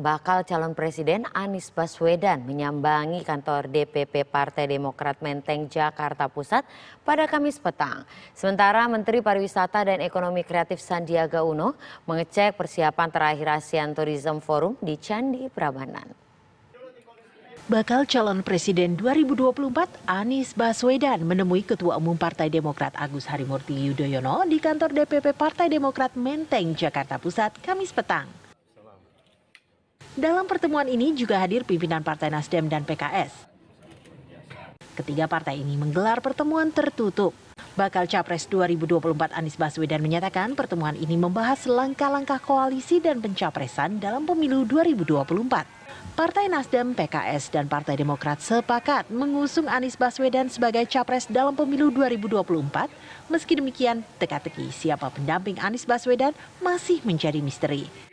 bakal calon presiden Anies Baswedan menyambangi kantor DPP Partai Demokrat Menteng Jakarta Pusat pada Kamis petang. Sementara Menteri Pariwisata dan Ekonomi Kreatif Sandiaga Uno mengecek persiapan terakhir ASEAN Tourism Forum di Candi Prabanan. Bakal calon presiden 2024 Anies Baswedan menemui Ketua Umum Partai Demokrat Agus Harimurti Yudhoyono di kantor DPP Partai Demokrat Menteng, Jakarta Pusat, Kamis petang. Dalam pertemuan ini juga hadir pimpinan Partai Nasdem dan PKS. Ketiga partai ini menggelar pertemuan tertutup. Bakal Capres 2024 Anies Baswedan menyatakan pertemuan ini membahas langkah-langkah koalisi dan pencapresan dalam pemilu 2024. Partai Nasdem, PKS, dan Partai Demokrat sepakat mengusung Anies Baswedan sebagai capres dalam pemilu 2024. Meski demikian, teka-teki siapa pendamping Anies Baswedan masih menjadi misteri.